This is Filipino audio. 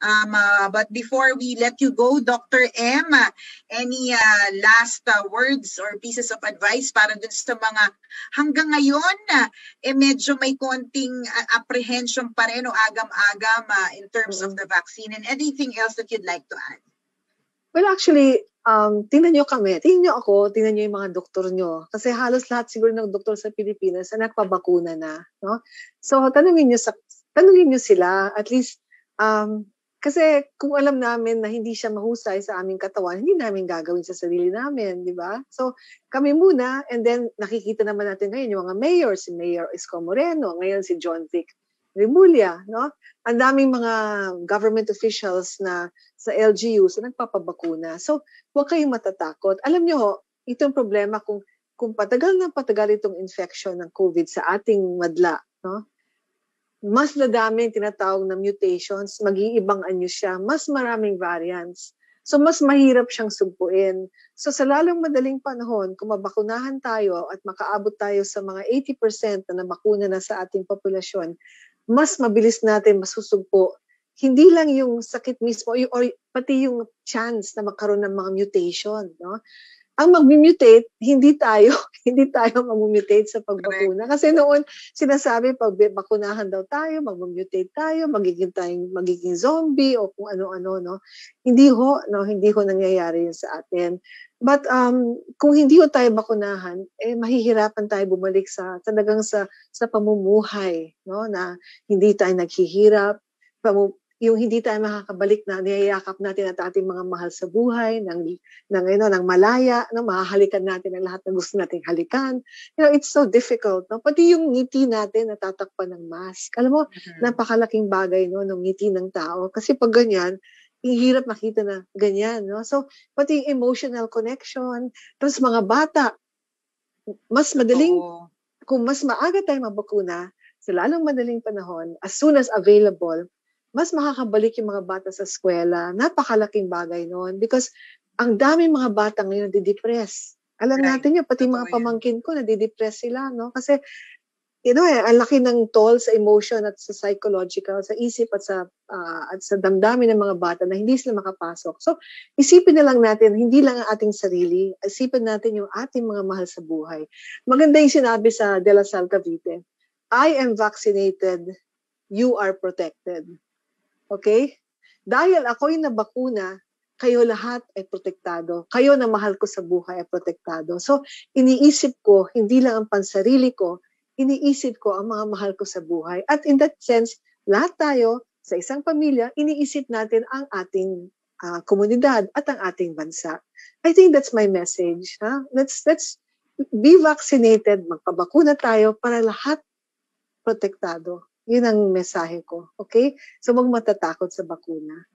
Um, uh, but before we let you go, Dr. M, any uh, last uh, words or pieces of advice para dun sa mga hanggang ngayon, eh medyo may konting uh, apprehension pa rin o agam-agam uh, in terms mm-hmm. of mm. the vaccine and anything else that you'd like to add? Well, actually, um, tingnan nyo kami, tingnan nyo ako, tingnan nyo yung mga doktor nyo. Kasi halos lahat siguro ng doktor sa Pilipinas ay nagpabakuna na. No? So, tanungin nyo, sa, tanungin nyo sila, at least, um, kasi kung alam namin na hindi siya mahusay sa aming katawan, hindi namin gagawin sa sarili namin, di ba? So, kami muna, and then nakikita naman natin ngayon yung mga mayor, si Mayor Isko Moreno, ngayon si John Vic Remulla, no? Ang daming mga government officials na sa LGU sa na nagpapabakuna. So, huwag kayong matatakot. Alam niyo ho, itong problema kung kung patagal na patagal itong infection ng COVID sa ating madla, no? mas dadami yung tinatawag na mutations, mag-iibang anyo siya, mas maraming variants. So, mas mahirap siyang sugpuin. So, sa lalong madaling panahon, kung mabakunahan tayo at makaabot tayo sa mga 80% na nabakuna na sa ating populasyon, mas mabilis natin masusugpo. Hindi lang yung sakit mismo, or pati yung chance na magkaroon ng mga mutation. No? ang mag-mutate, hindi tayo, hindi tayo mag-mutate sa pagbakuna. Kasi noon, sinasabi, pag bakunahan daw tayo, mag-mutate tayo, magiging tayong, magiging zombie, o kung ano-ano, no? Hindi ho, no? Hindi ho nangyayari yun sa atin. But um, kung hindi ho tayo bakunahan, eh, mahihirapan tayo bumalik sa, talagang sa, sa pamumuhay, no? Na hindi tayo naghihirap, pamu- yung hindi tayo makakabalik na niyayakap natin at ating mga mahal sa buhay, ng, ng, you know, ng malaya, no, mahahalikan natin ang lahat ng gusto nating halikan. You know, it's so difficult. No? Pati yung ngiti natin natatakpan ng mask. Alam mo, mm-hmm. napakalaking bagay no, ng ngiti ng tao. Kasi pag ganyan, hirap makita na ganyan. No? So, pati yung emotional connection. Tapos mga bata, mas madaling, Oo. kung mas maaga tayo mabakuna, sa lalong madaling panahon, as soon as available, mas makakabalik yung mga bata sa eskwela. Napakalaking bagay noon because ang dami mga bata ngayon nadidepress. Alam right. natin yun, pati mga pamangkin ko, nadidepress sila, no? Kasi, you know, eh, ang laki ng toll sa emotion at sa psychological, sa isip at sa, uh, at sa damdamin ng mga bata na hindi sila makapasok. So, isipin na lang natin, hindi lang ang ating sarili, isipin natin yung ating mga mahal sa buhay. Maganda yung sinabi sa De La Salle Cavite, I am vaccinated, you are protected. Okay? Dahil ako'y nabakuna, kayo lahat ay protektado. Kayo na mahal ko sa buhay ay protektado. So, iniisip ko, hindi lang ang pansarili ko, iniisip ko ang mga mahal ko sa buhay. At in that sense, lahat tayo sa isang pamilya, iniisip natin ang ating uh, komunidad at ang ating bansa. I think that's my message. Huh? Let's, let's be vaccinated, magpabakuna tayo para lahat protektado. Yun ang mensahe ko, okay? So, huwag matatakot sa bakuna.